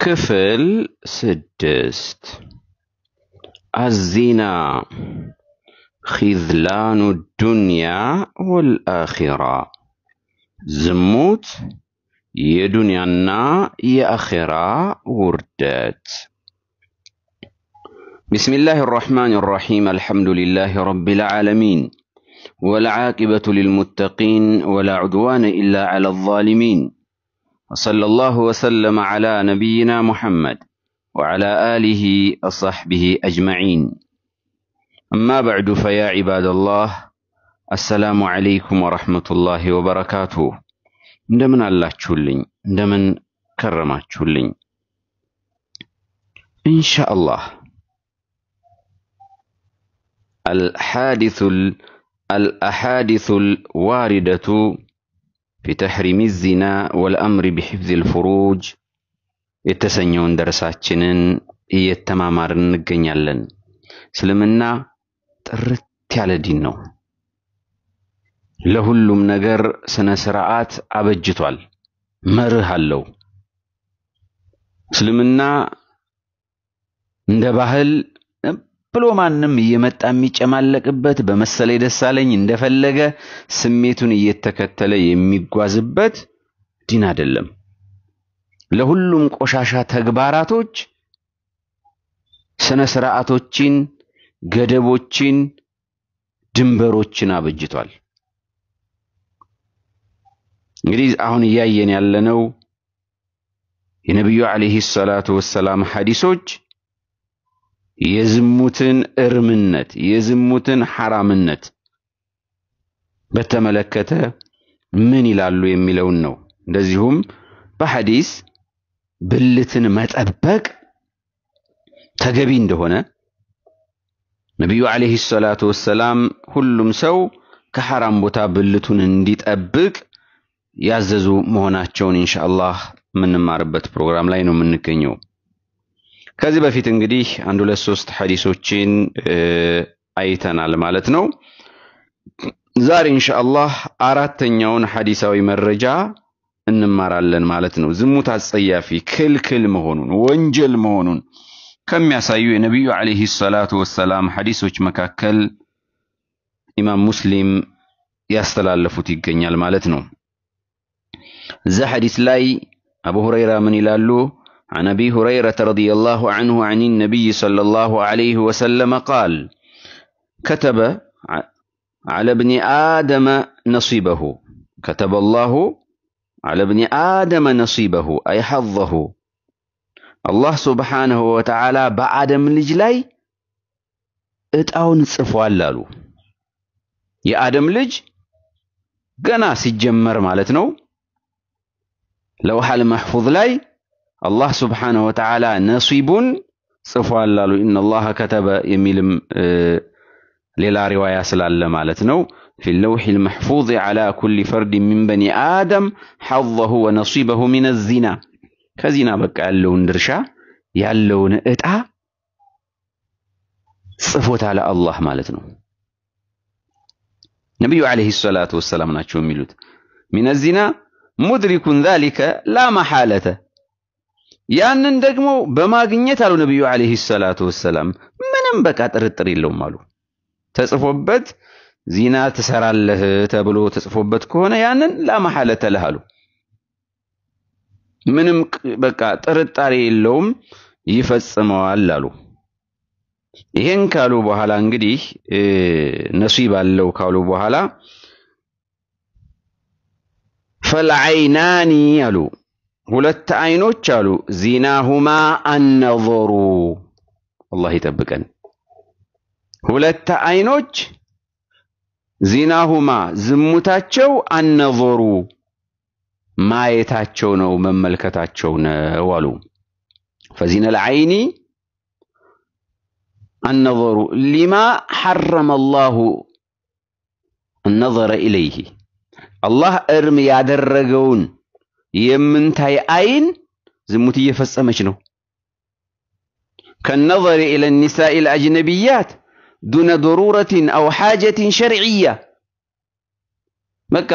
كفل سدست الزنا خذلان الدنيا والآخرة زموت يا يا آخرة وردات بسم الله الرحمن الرحيم الحمد لله رب العالمين والعاقبة للمتقين ولا عدوان إلا على الظالمين وصلى الله وسلم على نبينا محمد وعلى آله وصحبه أجمعين أما بعد فيا عباد الله السلام عليكم ورحمة الله وبركاته كرمات تشولين إن شاء الله الحادث الأحاديث الواردة ፊ ተሕሪሚ ዚና ወልአምሪ ቢሕፍዝ ልፍሩጅ የተሰኘውን ደረሳችንን እየተማማርን እንገኛለን። እስልምና ጥርት ያለ ዲን ነው። ለሁሉም ነገር ስነ ስርዓት አበጅቷል፣ መርህ አለው። እስልምና እንደ ባህል ብሎ ማንም እየመጣ የሚጨማለቅበት በመሰለኝ ደሳለኝ እንደፈለገ ስሜቱን እየተከተለ የሚጓዝበት ዲን አይደለም። ለሁሉም ቆሻሻ ተግባራቶች ስነ ስርዓቶችን፣ ገደቦችን፣ ድንበሮችን አበጅቷል። እንግዲህ አሁን እያየን ያለነው የነቢዩ ዓለይሂ ሰላቱ ወሰላም ሐዲሶች የዝሙትን እርምነት የዝሙትን ሐራምነት በተመለከተ ምን ይላሉ የሚለውን ነው። እንደዚሁም በሐዲስ ብልትን መጠበቅ ተገቢ እንደሆነ ነቢዩ ዓለይሂ ሰላቱ ወሰላም ሁሉም ሰው ከሐራም ቦታ ብልቱን እንዲጠብቅ ያዘዙ መሆናቸውን ኢንሻአላህ የምንማርበት ፕሮግራም ላይ ነው የምንገኘው። ከዚህ በፊት እንግዲህ አንድ ሁለት ሶስት ሐዲሶችን አይተናል ማለት ነው። ዛሬ ኢንሻአላህ አራተኛውን ሐዲሳዊ መረጃ እንማራለን ማለት ነው። ዝሙት አጸያፊ ክልክል መሆኑን ወንጀል መሆኑን ከሚያሳዩ የነቢዩ ዓለይሂ ሰላቱ ወሰላም ሐዲሶች መካከል ኢማም ሙስሊም ያስተላለፉት ይገኛል ማለት ነው። እዛ ሐዲስ ላይ አቡ ሁረይራ ምን ይላሉ? عن أبي هريرة رضي الله عنه عن النبي صلى الله عليه وسلم قال كتب على ابن آدم نصيبه كتب الله على ابن آدم نصيبه أي حظه الله سبحانه وتعالى بآدم لج لاي اتاون ጽፏል አሉ የአደም ልጅ ገና ሲጀመር ማለት ነው ለውሐል መህፉዝ الله سبحانه وتعالى نصيب صفوا الله إن الله كتب يميل للا رواية سلا مالتنو في اللوح المحفوظ على كل فرد من بني آدم حظه ونصيبه من الزنا كزنا بك اللون درشا يالون اتعى صفوت على الله مالتنا نبي عليه الصلاة والسلام من الزنا مدرك ذلك لا محالة ያንን ደግሞ በማግኘት አሉ ነብዩ አለይሂ ሰላቱ ወሰላም ምንም በቃ ጥርጥር የለውም አሉ። ተጽፎበት ዚና ትሰራለህ ተብሎ ተጽፎበት ከሆነ ያንን ላመሐለተ ለህ አሉ። ምንም በቃ ጥርጣሬ የለውም ይፈጽመዋል አሉ። ይሄን ካሉ በኋላ እንግዲህ ነሱ አለው ካሉ በኋላ ፈልዐይናኒ አሉ هلت عينو تشالو زيناهما النظر الله يتبكن هلت عينو زيناهما زموتاتشو النظر ما يتاتشو نو مملكتاتشو والو فزين العيني النظر لما حرم الله النظر إليه الله ارمي يادرقون رجون የምንታይ አይን ዝሙት እየፈጸመች ነው። ከነዘሪ ኢለ ኒሳኢ ልአጅነቢያት ዱነ ዶሩረትን አው ሓጀትን ሸርዕያ በቃ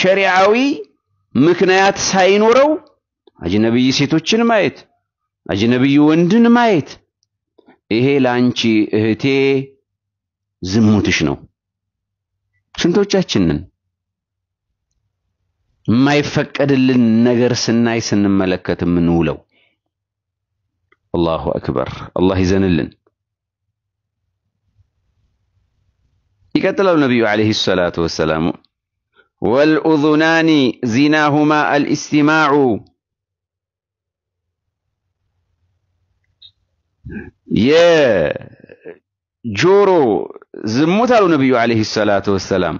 ሸሪዓዊ ምክንያት ሳይኖረው አጅነቢይ ሴቶችን ማየት፣ አጅነቢይ ወንድን ማየት፣ ይሄ ለአንቺ እህቴ ዝሙትሽ ነው። ስንቶቻችንን ما يفكر للنجر سناي إن ملكة من ولو الله أكبر الله يزن لنا يقتلوا النبي عليه الصلاة والسلام والأذنان زناهما الاستماع يا جورو አሉ النبي عليه الصلاة والسلام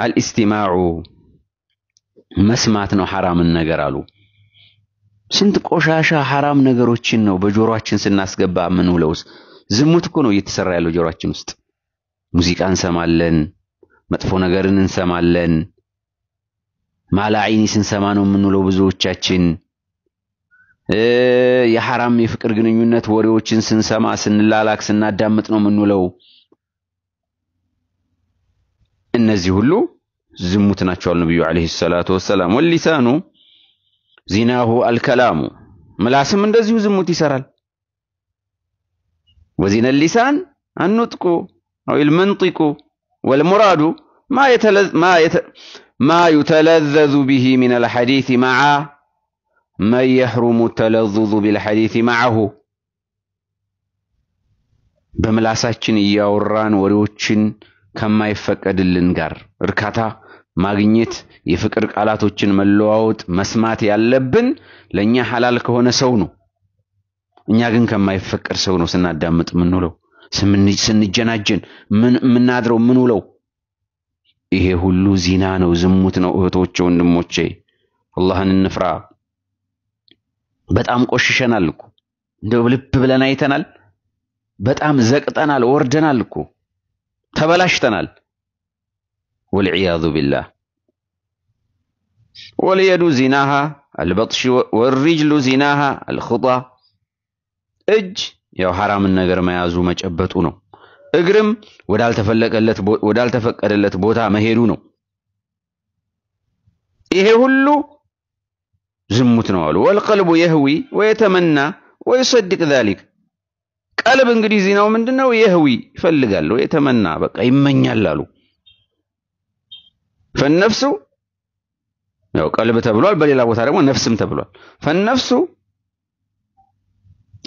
الاستماع መስማት ነው ሐራምን ነገር አሉ። ስንት ቆሻሻ ሐራም ነገሮችን ነው በጆሮአችን ስናስገባ ምን ውለውስ። ዝሙት እኮ ነው እየተሰራ ያለው ጆሮአችን ውስጥ። ሙዚቃ እንሰማለን፣ መጥፎ ነገርን እንሰማለን። ማላዒኒ ስንሰማ ነው የምንውለው ብዙዎቻችን። የሐራም የፍቅር ግንኙነት ወሬዎችን ስንሰማ፣ ስንላላክ፣ ስናዳምጥ ነው የምንውለው እነዚህ ሁሉ زمتنا تشوال النبي عليه الصلاة والسلام واللسان زناه الكلام ملاس من دزيو زموتي سرال وزين اللسان النطق أو المنطق والمراد ما يتلذ ما يت ما يتلذذ به من الحديث مع ما يحرم التلذذ بالحديث معه بملاساتشن يا وران وريوتشن كما يفك أدلنجر ركعتها ማግኘት፣ የፍቅር ቃላቶችን መለዋወጥ፣ መስማት ያለብን ለኛ ሐላል ከሆነ ሰው ነው። እኛ ግን ከማይፈቀድ ሰው ነው ስናዳምጥ የምንውለው፣ ስንጀናጀን የምናድረው፣ የምንውለው። ይሄ ሁሉ ዚና ነው፣ ዝሙት ነው። እህቶቼ ወንድሞቼ፣ አላህን እንፍራ። በጣም ቆሽሸናል እኮ እንደው ልብ ብለን አይተናል። በጣም ዘቅጠናል፣ ወርደናል እኮ ተበላሽተናል። والعياذ بالله واليد زناها البطش والرجل زناها الخطى اج يا حرام النجر ما يازو ما جبتونو اجرم ودال تفلق اللت بو ودال تفك اللت بوتا ما هيرونو ايه هلو زمتنا والو والقلب يهوي ويتمنى ويصدق ذلك قلب انجليزي نو من دنا ويهوي فلقالو يتمنى بقى يمنى اللالو ፈነፍሱ ያው ቀልብ ተብሏል። በሌላ ቦታ ደግሞ ነፍስም ተብሏል። ፈነፍሱ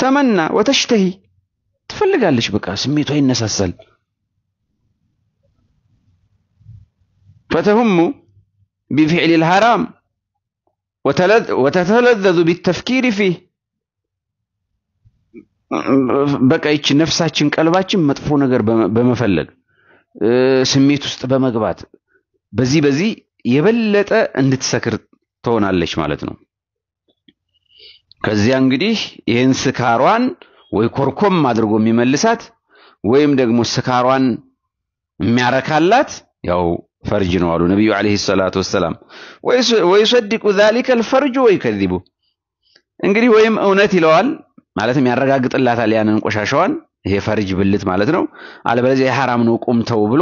ተመና ወተሽተሂ ትፈልጋለች። በቃ ስሜቷ ይነሳሳል። ፈተሁሙ ቢፊዕል ልሐራም ወተተለዘዙ ቢተፍኪር ፊህ በቃ ይቺ ነፍሳችን ቀልባችን መጥፎ ነገር በመፈለግ ስሜት ውስጥ በመግባት በዚህ በዚህ የበለጠ እንድትሰክር ትሆናለች ማለት ነው። ከዚያ እንግዲህ ይህን ስካሯን ወይ ኮርኮም አድርጎ የሚመልሳት ወይም ደግሞ ስካሯን የሚያረካላት ያው ፈርጅ ነው አሉ ነቢዩ ዓለይሂ ሰላቱ ወሰላም። ወይሰድቁ ዛሊከ ልፈርጁ ወይ ከዚቡ እንግዲህ ወይም እውነት ይለዋል ማለትም ያረጋግጥላታል ያንን ቆሻሻዋን ይሄ ፈርጅ ብልት ማለት ነው። አለበለዚያ የሐራም ነው ቁምተው ብሎ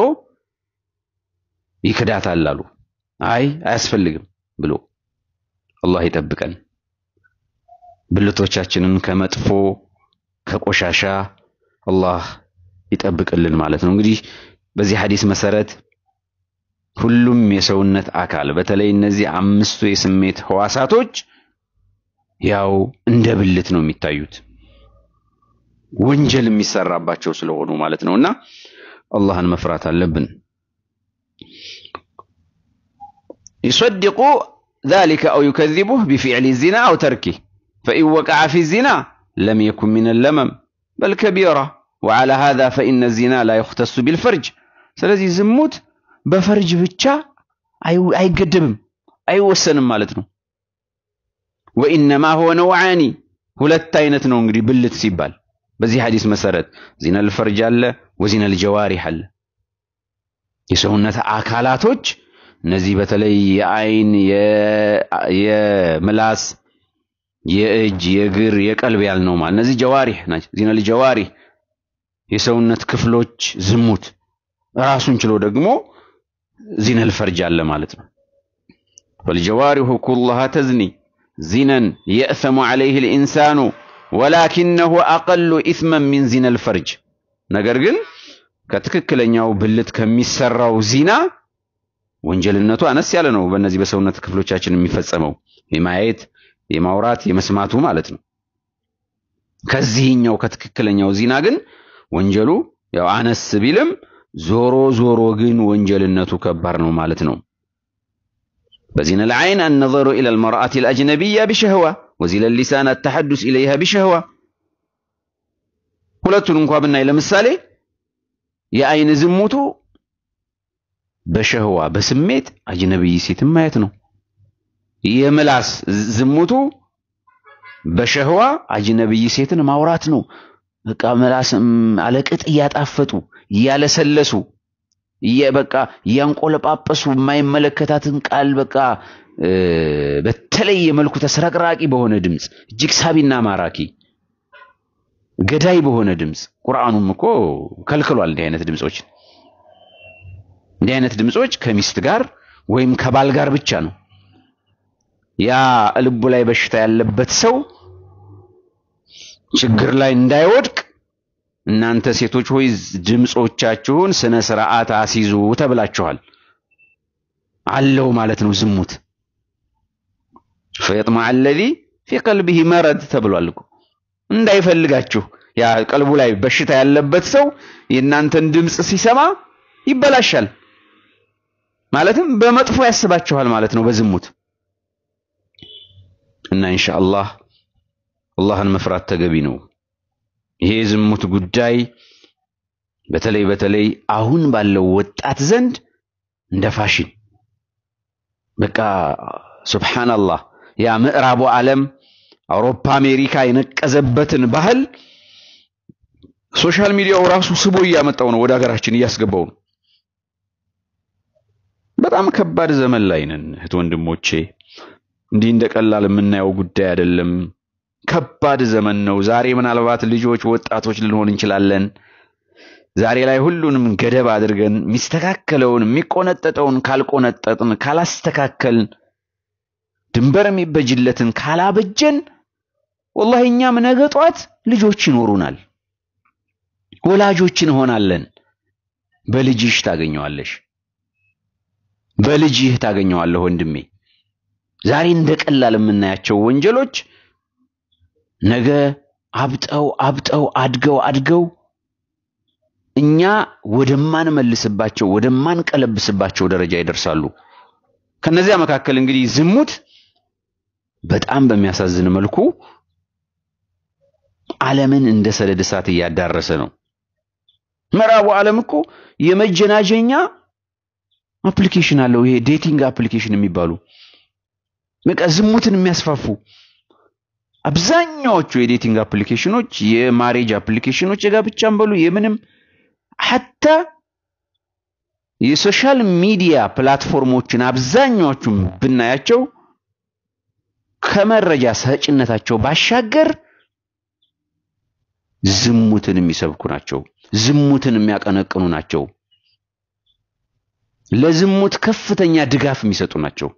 ይክዳታል አሉ። አይ አያስፈልግም ብሎ አላህ ይጠብቀን። ብልቶቻችንን ከመጥፎ ከቆሻሻ አላህ ይጠብቅልን ማለት ነው። እንግዲህ በዚህ ሐዲስ መሰረት ሁሉም የሰውነት አካል በተለይ እነዚህ አምስቱ የስሜት ህዋሳቶች ያው እንደ ብልት ነው የሚታዩት ወንጀል የሚሰራባቸው ስለሆኑ ማለት ነውና አላህን መፍራት አለብን። يصدق ذلك أو يكذبه بفعل الزنا أو تركه فإن وقع في الزنا لم يكن من اللمم بل كبيرة وعلى هذا فإن الزنا لا يختص بالفرج سلزي زموت بفرج بتشا أي قدبم أي وسن مالتنو وإنما هو نوعاني هل التاينت نونغري بلت سيبال بزي حديث مسرد زنا الفرج الله وزنا الجوارح الله يسهون نتا آكالاتوش እነዚህ በተለይ የአይን፣ የምላስ፣ የእጅ፣ የእግር፣ የቀልብ ያልነው ማለት እነዚህ ጀዋሪህ ናቸው። ዚነል ጀዋሪህ የሰውነት ክፍሎች ዝሙት ራሱን ችሎ ደግሞ ዚነል ፈርጅ አለ ማለት ነው። ፈልጀዋሪሁ ኩላሃ ተዝኒ ዚነን የእሰሙ ዐለይህ ልኢንሳኑ ወላኪነሁ አቀሉ ኢስመን ሚን ዚነል ፈርጅ ነገር ግን ከትክክለኛው ብልት ከሚሰራው ዚና ወንጀልነቱ አነስ ያለ ነው። በእነዚህ በሰውነት ክፍሎቻችን የሚፈጸመው የማየት፣ የማውራት፣ የመስማቱ ማለት ነው። ከዚህኛው ከትክክለኛው ዚና ግን ወንጀሉ ያው አነስ ቢልም ዞሮ ዞሮ ግን ወንጀልነቱ ከባድ ነው ማለት ነው። በዚነ ልዓይን አነዘሩ ኢላ ልመርአት ልአጅነቢያ ቢሸህዋ ወዚነ ሊሳን አተሐዱስ ኢለይሃ ቢሸህዋ ሁለቱን እንኳ ብናይ ለምሳሌ የአይን ዝሙቱ በሸህዋ በስሜት አጅነብይ ሴትን ማየት ነው። የምላስ ዝሙቱ በሸህዋ አጅነብይ ሴትን ማውራት ነው። በቃ ምላስ አለቅጥ እያጣፈጡ እያለሰለሱ በቃ እያንቆለጳጰሱ የማይመለከታትን ቃል በቃ በተለየ መልኩ ተስረቅራቂ በሆነ ድምፅ እጅግ ሳቢና ማራኪ ገዳይ በሆነ ድምፅ ቁርአኑም እኮ ከልክሏል እንዲህ አይነት ድምፆችን። እንዲህ አይነት ድምጾች ከሚስት ጋር ወይም ከባል ጋር ብቻ ነው። ያ ልቡ ላይ በሽታ ያለበት ሰው ችግር ላይ እንዳይወድቅ እናንተ ሴቶች ሆይ ድምጾቻችሁን ስነ ስርዓት አስይዙ ተብላችኋል። አለው ማለት ነው ዝሙት ፈየጥመዐ አለዚ ፊ ቀልቢሂ መረድ ተብሏል እኮ እንዳይፈልጋችሁ ያ ቀልቡ ላይ በሽታ ያለበት ሰው የእናንተን ድምፅ ሲሰማ ይበላሻል። ማለትም በመጥፎ ያስባችኋል ማለት ነው በዝሙት እና ኢንሻአላህ አላህን መፍራት ተገቢ ነው። ይሄ የዝሙት ጉዳይ በተለይ በተለይ አሁን ባለው ወጣት ዘንድ እንደ ፋሽን በቃ ሱብሃንአላህ ያ ምዕራቡ ዓለም አውሮፓ፣ አሜሪካ የነቀዘበትን ባህል ሶሻል ሚዲያው ራሱ ስቦ እያመጣው ነው፣ ወደ ሀገራችን እያስገባው ነው። በጣም ከባድ ዘመን ላይ ነን እህት ወንድሞቼ። እንዲህ እንደ ቀላል የምናየው ጉዳይ አይደለም። ከባድ ዘመን ነው። ዛሬ ምናልባት ልጆች፣ ወጣቶች ልንሆን እንችላለን። ዛሬ ላይ ሁሉንም ገደብ አድርገን የሚስተካከለውን የሚቆነጠጠውን ካልቆነጠጥን፣ ካላስተካከልን፣ ድንበር የሚበጅለትን ካላበጀን ወላ እኛም ነገጧት ልጆች ይኖሩናል፣ ወላጆች እንሆናለን። በልጅሽ ታገኘዋለሽ። በልጅህ ታገኘዋለህ ወንድሜ። ዛሬ እንደ ቀላል የምናያቸው ወንጀሎች ነገ አብጠው አብጠው አድገው አድገው እኛ ወደማንመልስባቸው ወደማንቀለብስባቸው ደረጃ ይደርሳሉ። ከነዚያ መካከል እንግዲህ ዝሙት በጣም በሚያሳዝን መልኩ ዓለምን እንደ ሰደድ እሳት እያዳረሰ ነው። ምዕራቡ ዓለም እኮ የመጀናጀኛ አፕሊኬሽን አለው ይሄ ዴቲንግ አፕሊኬሽን የሚባሉ በቃ ዝሙትን የሚያስፋፉ አብዛኛዎቹ የዴቲንግ አፕሊኬሽኖች፣ የማሬጅ አፕሊኬሽኖች፣ የጋብቻም በሉ የምንም ሐታ የሶሻል ሚዲያ ፕላትፎርሞችን አብዛኛዎቹም ብናያቸው ከመረጃ ሰጭነታቸው ባሻገር ዝሙትን የሚሰብኩ ናቸው። ዝሙትን የሚያቀነቅኑ ናቸው። ለዝሙት ከፍተኛ ድጋፍ የሚሰጡ ናቸው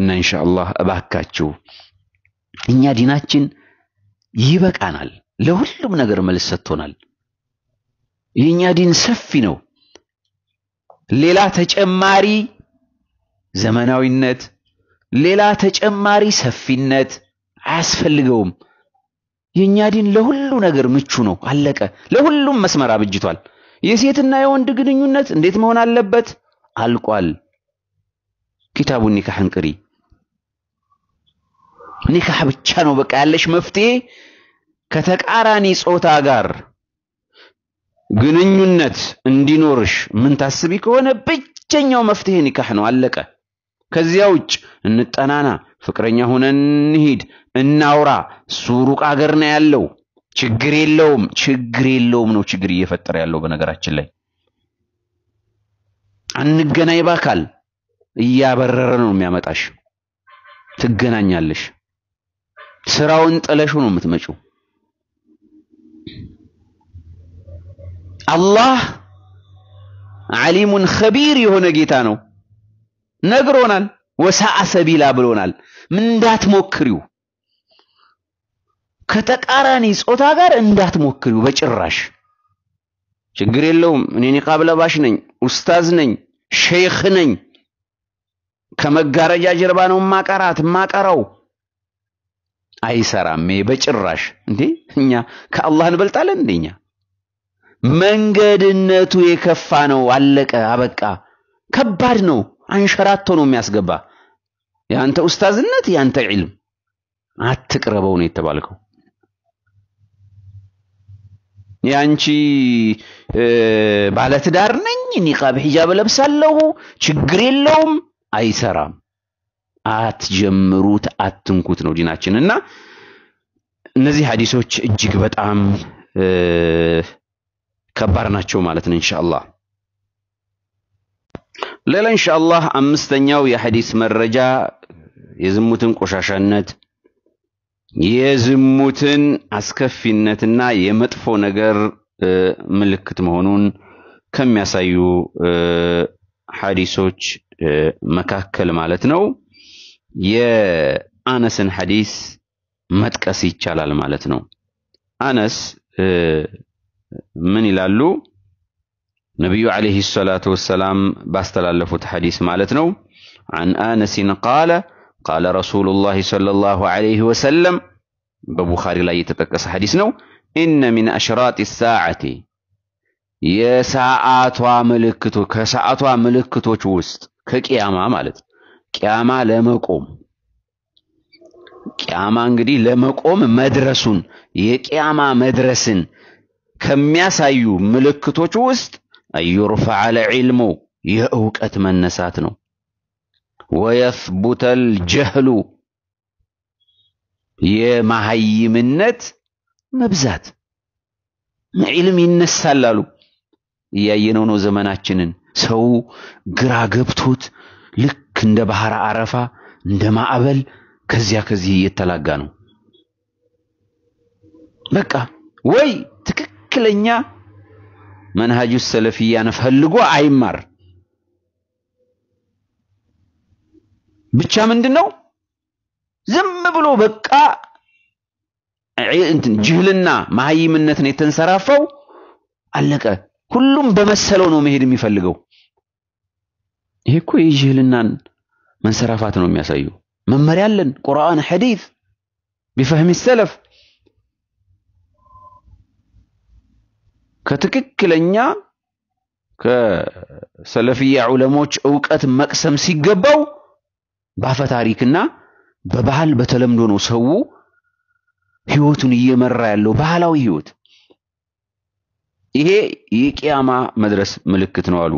እና ኢንሻአላህ እባካችሁ እኛ ዲናችን ይበቃናል። ለሁሉም ነገር መልስ ሰጥቶናል። የኛ ዲን ሰፊ ነው። ሌላ ተጨማሪ ዘመናዊነት፣ ሌላ ተጨማሪ ሰፊነት አያስፈልገውም። የኛ ዲን ለሁሉ ነገር ምቹ ነው። አለቀ። ለሁሉም መስመር አብጅቷል። የሴትና የወንድ ግንኙነት እንዴት መሆን አለበት? አልቋል። ኪታቡን ኒካህን ቅሪ። ኒካህ ብቻ ነው በቃ ያለሽ መፍትሄ። ከተቃራኒ ጾታ ጋር ግንኙነት እንዲኖርሽ ምን ታስቢ ከሆነ ብቸኛው መፍትሄ ኒካህ ነው። አለቀ። ከዚያ ውጭ እንጠናና፣ ፍቅረኛ ሆነን እንሂድ፣ እናውራ። ሱሩቅ አገር ነው ያለው ችግር የለውም ችግር የለውም ነው ችግር እየፈጠረ ያለው በነገራችን ላይ አንገናኝ ባካል እያበረረ ነው የሚያመጣሽ ትገናኛለሽ ስራውን ጥለሽ ነው የምትመጪው አላህ ዓሊሙን ኸቢር የሆነ ጌታ ነው ነግሮናል ወሳአ ሰቢላ ብሎናል ሞክሪው ከተቃራኒ ጾታ ጋር እንዳትሞክሪው በጭራሽ። ችግር የለውም። እኔ ኒቃብ ለባሽ ነኝ፣ ኡስታዝ ነኝ፣ ሼይኽ ነኝ። ከመጋረጃ ጀርባ ነው ማቀራት ማቀራው። አይሰራም በጭራሽ። እንዴ እኛ ከአላህ እንበልጣለን? እንደኛ መንገድነቱ የከፋ ነው። አለቀ አበቃ። ከባድ ነው። አንሸራቶ ነው የሚያስገባ። ያንተ ኡስታዝነት ያንተ ዒልም አትቅረበው ነው የተባልከው። የአንቺ ባለትዳር ነኝ፣ ኒቃብ ሂጃብ ለብሳለሁ፣ ችግር የለውም። አይሰራም። አትጀምሩት፣ አትንኩት ነው ዲናችን እና እነዚህ ሀዲሶች እጅግ በጣም ከባድ ናቸው ማለት ነው። ኢንሻአላህ ሌላ ኢንሻአላህ አምስተኛው የሐዲስ መረጃ የዝሙትን ቆሻሻነት የዝሙትን አስከፊነትና የመጥፎ ነገር ምልክት መሆኑን ከሚያሳዩ ሐዲሶች መካከል ማለት ነው። የአነስን ሐዲስ መጥቀስ ይቻላል ማለት ነው። አነስ ምን ይላሉ? ነቢዩ ዓለይሂ ሰላቱ ወሰላም ባስተላለፉት ሐዲስ ማለት ነው። አን አነስን ቃለ ቃለ ረሱሉላሂ ሰለላሁ ዐለይሂ ወሰለም በቡኻሪ ላይ የተጠቀሰ ሐዲስ ነው። ኢነ ሚን አሽራጢ ሰዓቲ የሰዓቷ ምልክቶ ከሰዓቷ ምልክቶች ውስጥ ከቅያማ ማለት ቅያማ ለመቆም ቅያማ እንግዲህ ለመቆም መድረሱን የቅያማ መድረስን ከሚያሳዩ ምልክቶች ውስጥ አዩርፈዐል ዒልሙ የእውቀት መነሳት ነው። ወየፍቡተል ጀህሉ የመሐይምነት መብዛት ዒልም ይነሳል አሉ። እያየነው ነው ዘመናችንን። ሰው ግራ ገብቶት ልክ እንደ ባህር አረፋ እንደ ማዕበል ከዚያ ከዚህ እየተላጋ ነው። በቃ ወይ ትክክለኛ መንሃጁ ሰለፊያን ፈልጎ አይማር። ብቻ ምንድን ነው ዝም ብሎ በቃ እንትን ጅህልና መሀይምነት ነው የተንሰራፋው። አለቀ። ሁሉም በመሰለው ነው መሄድ የሚፈልገው። ይሄ እኮ የጅህልናን መንሰራፋት ነው የሚያሳየው። መመሪያ አለን፣ ቁርአን፣ ሐዲስ ቢፈህሚ ሰለፍ ከትክክለኛ ከሰለፍያ ዑለሞች እውቀት መቅሰም ሲገባው ባፈ ታሪክና በባህል በተለምዶ ነው ሰው ህይወቱን እየመራ ያለው ባህላዊ ህይወት ይሄ የቂያማ መድረስ ምልክት ነው አሉ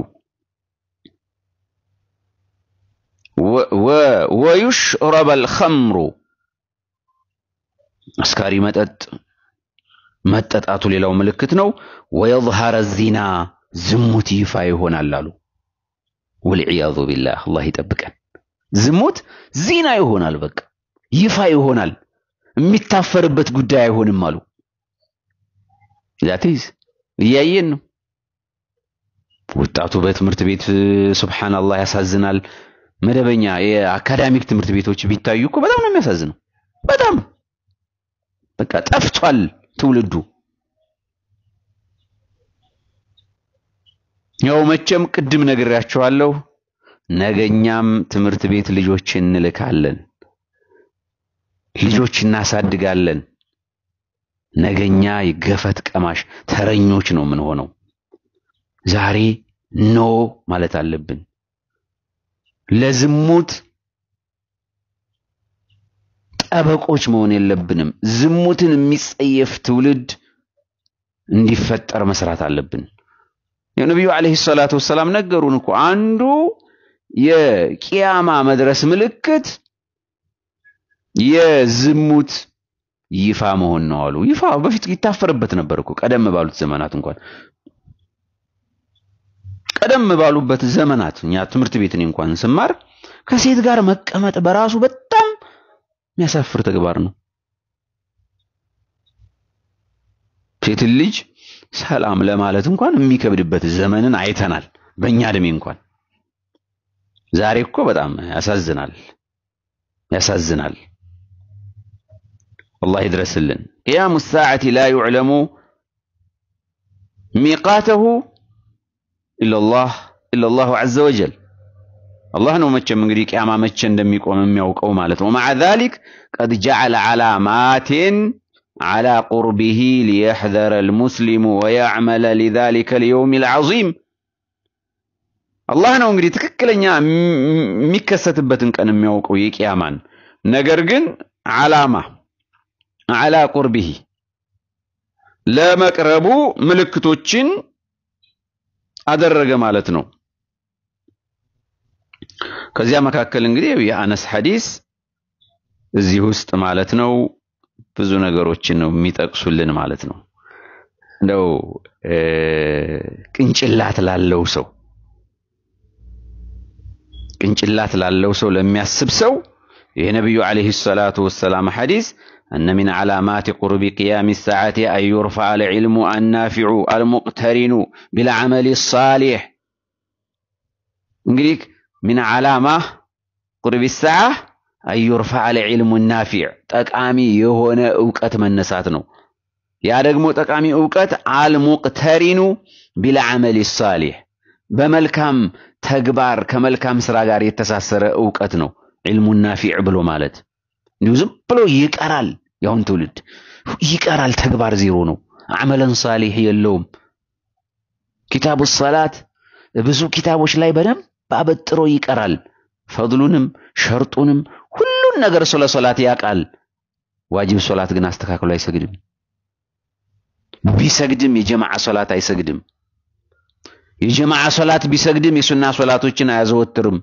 ويشرب الخمر اسكاري متت متت اتو ليلو ملكتنو ويظهر الزنا زموتي فاي هنا اللالو والعياذ بالله الله يطبقن ዝሙት ዜና ይሆናል። በቃ ይፋ ይሆናል። የሚታፈርበት ጉዳይ አይሆንም አሉ። ዛቲዝ እያየን ነው። ወጣቱ በትምህርት ቤት ሱብሃንአላህ ያሳዝናል። መደበኛ የአካዳሚክ ትምህርት ቤቶች ቢታዩ እኮ በጣም ነው የሚያሳዝነው። በጣም በቃ ጠፍቷል ትውልዱ። ያው መቼም ቅድም ነግሬያቸዋለሁ። ነገኛም ትምህርት ቤት ልጆችን እንልካለን፣ ልጆች እናሳድጋለን። ነገኛ የገፈት ቀማሽ ተረኞች ነው የምንሆነው። ዛሬ ኖ ማለት አለብን። ለዝሙት ጠበቆች መሆን የለብንም። ዝሙትን የሚጸየፍ ትውልድ እንዲፈጠር መስራት አለብን። የነቢዩ አለይሂ ሰላቱ ወሰላም ነገሩን እኮ አንዱ የቂያማ መድረስ ምልክት የዝሙት ይፋ መሆን ነው አሉ። ይፋ በፊት ይታፈርበት ነበር እኮ ቀደም ባሉት ዘመናት እንኳን ቀደም ባሉበት ዘመናት እኛ ትምህርት ቤት እኔ እንኳን ስማር ከሴት ጋር መቀመጥ በራሱ በጣም የሚያሳፍር ተግባር ነው። ሴትን ልጅ ሰላም ለማለት እንኳን የሚከብድበት ዘመንን አይተናል። በእኛ እድሜ እንኳን ዛሬ እኮ በጣም ያሳዝናል ያሳዝናል። አላህ ይድረስልን። ቅያሙ ሰዓቲ ላ ዩዕለሙ ሚቃተሁ ኢለላህ ኢለላሁ ዐዘ ወጀል አላህ ነው መቼም እንግዲህ ቅያማ መቼ እንደሚቆም የሚያውቀው ማለት ነው። ወመዓ ዛሊክ ቀድ ጀዐለ ዐላማትን ዐላ ቁርቢሂ ሊየሕዘረ አልሙስሊሙ ወየዕመለ ሊዛሊከ አልየውም አልዐዚም አላህ ነው እንግዲህ ትክክለኛ የሚከሰትበትን ቀን የሚያውቀው የቅያማን። ነገር ግን ዓላማ ዓላ ቁርቢሂ ለመቅረቡ ምልክቶችን አደረገ ማለት ነው። ከዚያ መካከል እንግዲህ የአነስ ሐዲስ እዚህ ውስጥ ማለት ነው ብዙ ነገሮችን ነው የሚጠቅሱልን ማለት ነው። እንደው ቅንጭላት ላለው ሰው لو سو لم يسب سو النبي عليه الصلاة والسلام حديث أن من علامات قرب قيام الساعة أن يرفع العلم النافع المقترن بالعمل الصالح نقولك من علامة قرب الساعة أن يرفع العلم النافع تقامي يهون أوقات من نساتنا يا رقم تقامي أوقات المقترن بالعمل الصالح بملكم ተግባር ከመልካም ስራ ጋር የተሳሰረ እውቀት ነው ዒልሙ ናፊዕ ብሎ ማለት። እንዲሁ ዝም ብሎ ይቀራል። ያሁን ትውልድ ይቀራል፣ ተግባር ዜሮ ነው። አመለን ሳሌሕ የለውም። ኪታቡ ሰላት ብዙ ኪታቦች ላይ በደንብ አበጥሮ ይቀራል። ፈድሉንም ሸርጡንም ሁሉን ነገር ስለ ሶላት ያውቃል። ዋጅብ ሶላት ግን አስተካክሎ አይሰግድም። ቢሰግድም የጀማዓ ሶላት አይሰግድም። የጀማዓ ሶላት ቢሰግድም የሱና ሶላቶችን አያዘወትርም።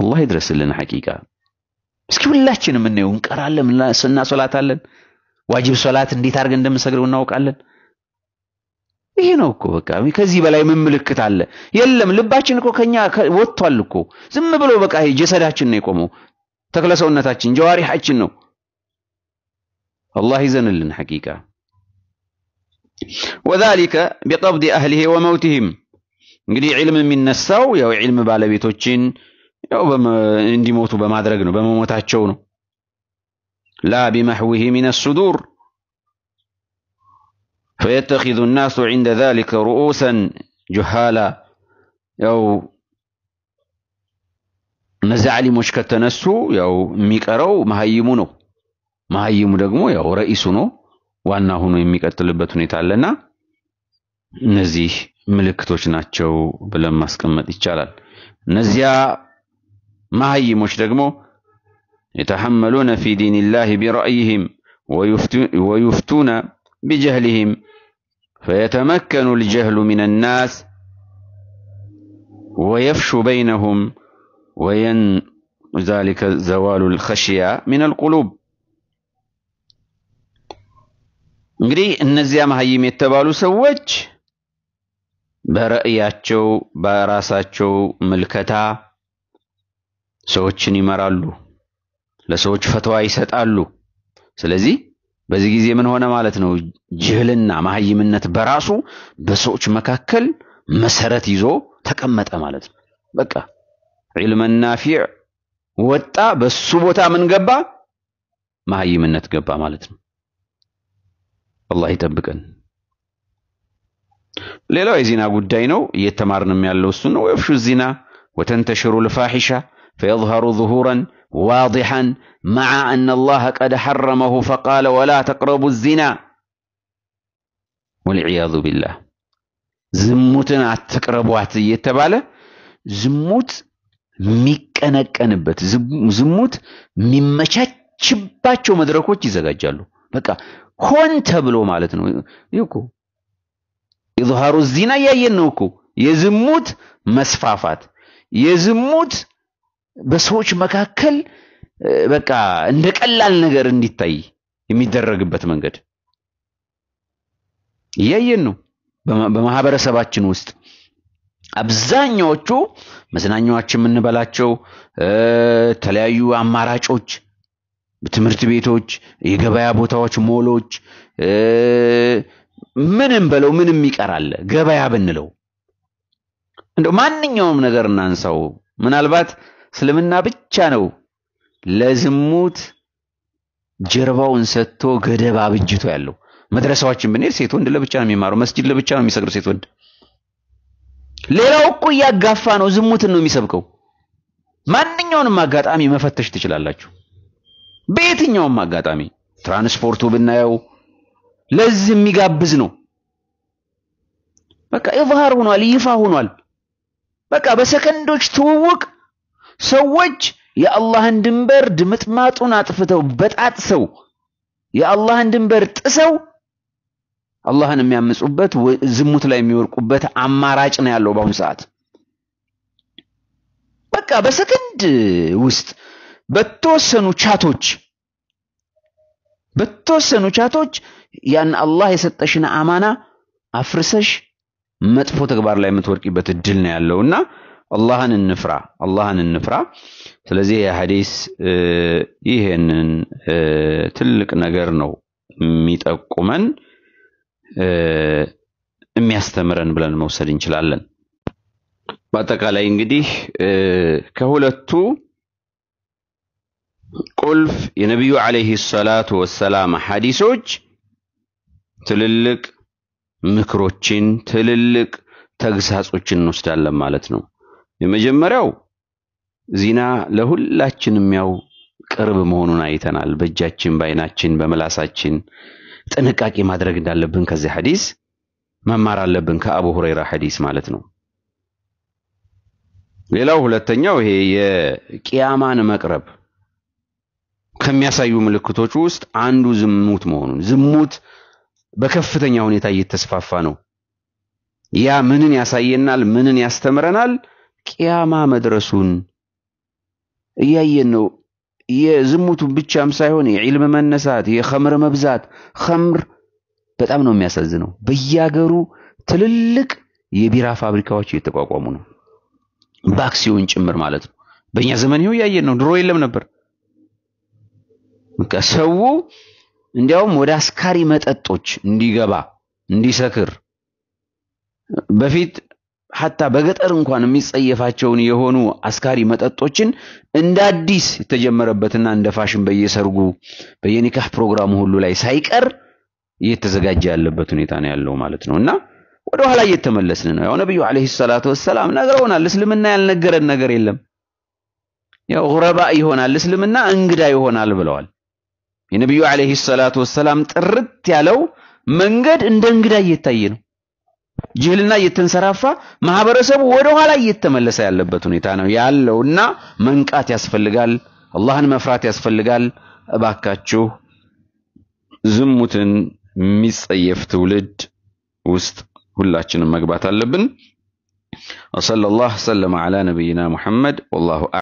አላህ ይድረስልን። ሐቂቃ እስኪ ሁላችንም እናየው እንቀራለን። ሱና ሶላት አለን። ዋጅብ ሶላት እንዴት አድርገን እንደምንሰግደው እናውቃለን። ይሄ ነው እኮ በቃ። ከዚህ በላይ ምን ምልክት አለ? የለም። ልባችን እኮ ከኛ ወጥቷል እኮ። ዝም ብሎ በቃ ጀሰዳችን ነው የቆመው፣ ተክለሰውነታችን ጀዋሪሐችን ነው። አላህ ይዘንልን ሐቂቃ وذلك بقبض أهله وموتهم قدي علم من نساو يا علم بالبيتوشين يو بما عندي موتو بما درقنو بما متحجونو لا بمحوه من الصدور فيتخذ الناس عند ذلك رؤوسا جهالا يو نزعلي مشكة نسو يو ميكارو مهيمونو مهيمو دقمو يو رئيسونو وانا هونو يميك اتلبتوني تعلنا نزيه ملكتوش ناتشو بلن ماسك امتي چالال نزيا ما هي مشرقمو يتحملون في دين الله برأيهم ويفتون بجهلهم فيتمكن الجهل من الناس ويفشو بينهم وين ذلك زوال الخشية من القلوب እንግዲህ እነዚያ መሀይም የተባሉ ሰዎች በራእያቸው በራሳቸው ምልከታ ሰዎችን ይመራሉ፣ ለሰዎች ፈተዋ ይሰጣሉ። ስለዚህ በዚህ ጊዜ ምን ሆነ ማለት ነው? ጅህልና ማህይምነት በራሱ በሰዎች መካከል መሰረት ይዞ ተቀመጠ ማለት ነው። በቃ ዒልመ ወጣ፣ በሱ ቦታ ምን ገባ? መሀይምነት ገባ ማለት ነው። አላህ ይጠብቀን። ሌላው የዚና ጉዳይ ነው። እየተማርንም ያለው እሱን ነው። ወይፍሹ ዚና ወተንተሽሩ ልፋሒሻ ፈየዝሀሩ ዙሁረን ዋዲሐን መዓ አነ አላህ ቀድ ሐረመሁ ፈቃለ ወላ ተቅረቡ ዚና ወልዕያዙ ቢላህ ዝሙትን አትቅረቧት እየተባለ ዝሙት የሚቀነቀንበት ዝሙት የሚመቻችባቸው መድረኮች ይዘጋጃሉ። በቃ ሆን ተብሎ ማለት ነው። ይኩ ኢዝሃሩ ዚና እያየን ነው እኮ የዝሙት መስፋፋት የዝሙት በሰዎች መካከል በቃ እንደ ቀላል ነገር እንዲታይ የሚደረግበት መንገድ እያየን ነው። በማህበረሰባችን ውስጥ አብዛኛዎቹ መዝናኛዎች የምንበላቸው የተለያዩ አማራጮች ትምህርት ቤቶች፣ የገበያ ቦታዎች፣ ሞሎች፣ ምንም በለው ምንም ይቀራል። ገበያ ብንለው እንደው ማንኛውም ነገር እናንሳው። ምናልባት እስልምና ብቻ ነው ለዝሙት ጀርባውን ሰጥቶ ገደብ አብጅቶ ያለው። መድረሳዎችን ብንሄድ ሴት ወንድ ለብቻ ነው የሚማረው። መስጂድ ለብቻ ነው የሚሰግደው ሴት ወንድ። ሌላው እኮ እያጋፋ ነው፣ ዝሙትን ነው የሚሰብከው። ማንኛውንም አጋጣሚ መፈተሽ ትችላላችሁ። በየትኛውም አጋጣሚ ትራንስፖርቱ ብናየው ለዚህ የሚጋብዝ ነው። በቃ ኢዝሃር ሆኗል፣ ይፋ ሆኗል። በቃ በሰከንዶች ትውውቅ ሰዎች የአላህን ድንበር ድምጥማጡን አጥፍተው በጣጥሰው የአላህን ድንበር ጥሰው አላህን የሚያመጹበት ዝሙት ላይ የሚወርቁበት አማራጭ ነው ያለው በአሁኑ ሰዓት። በቃ በሰከንድ ውስጥ በተወሰኑ ቻቶች በተወሰኑ ቻቶች ያን አላህ የሰጠሽን አማና አፍርሰሽ መጥፎ ተግባር ላይ የምትወርቂበት እድል ነው ያለውና አላህን እንፍራ፣ አላህን እንፍራ። ስለዚህ የሐዲስ ይህንን ትልቅ ነገር ነው የሚጠቁመን የሚያስተምረን ብለን መውሰድ እንችላለን። በአጠቃላይ እንግዲህ ከሁለቱ ቁልፍ የነቢዩ ዓለይሂ ሰላቱ ወሰላም ሐዲሶች ትልልቅ ምክሮችን ትልልቅ ተግሳጾችን እንወስዳለን ማለት ነው። የመጀመሪያው ዚና ለሁላችንም ያው ቅርብ መሆኑን አይተናል። በእጃችን፣ በአይናችን፣ በመላሳችን ጥንቃቄ ማድረግ እንዳለብን ከዚህ ሐዲስ መማር አለብን። ከአቡ ሁረይራ ሐዲስ ማለት ነው። ሌላው ሁለተኛው ይሄ የቅያማን መቅረብ ከሚያሳዩ ምልክቶች ውስጥ አንዱ ዝሙት መሆኑን ዝሙት በከፍተኛ ሁኔታ እየተስፋፋ ነው። ያ ምንን ያሳየናል? ምንን ያስተምረናል? ቅያማ መድረሱን እያየን ነው። የዝሙቱ ብቻም ሳይሆን የዒልም መነሳት፣ የኸምር መብዛት። ኸምር በጣም ነው የሚያሳዝነው። በያገሩ ትልልቅ የቢራ ፋብሪካዎች እየተቋቋሙ ነው፣ በአክሲዮን ጭምር ማለት ነው። በእኛ ዘመን ይኸው እያየን ነው። ድሮ የለም ነበር። በቃ ሰው እንዲያውም ወደ አስካሪ መጠጦች እንዲገባ እንዲሰክር በፊት ሀታ በገጠር እንኳን የሚጸየፋቸውን የሆኑ አስካሪ መጠጦችን እንደ አዲስ የተጀመረበትና እንደ ፋሽን በየሰርጉ በየኒካህ ፕሮግራሙ ሁሉ ላይ ሳይቀር እየተዘጋጀ ያለበት ሁኔታ ነው ያለው ማለት ነው። እና ወደ ኋላ እየተመለስን ነው። ያው ነብዩ አለይሂ ሰላቱ ወሰላም ነግረውናል። እስልምና ያልነገረን ነገር የለም። ያው ጉረባ ይሆናል እስልምና እንግዳ ይሆናል ብለዋል። የነቢዩ ዓለይሂ ሰላቱ ወሰላም ጥርት ያለው መንገድ እንደ እንግዳ እየታየ ነው። ጅህልና እየተንሰራፋ ማህበረሰቡ ወደኋላ እየተመለሰ ያለበት ሁኔታ ነው ያለውና መንቃት ያስፈልጋል። አላህን መፍራት ያስፈልጋል። እባካችሁ ዝሙትን የሚጸየፍ ትውልድ ውስጥ ሁላችንም መግባት አለብን። ወሰለላሁ ሰለመ ዓላ ነቢይና ሙሐመድ ወላሁ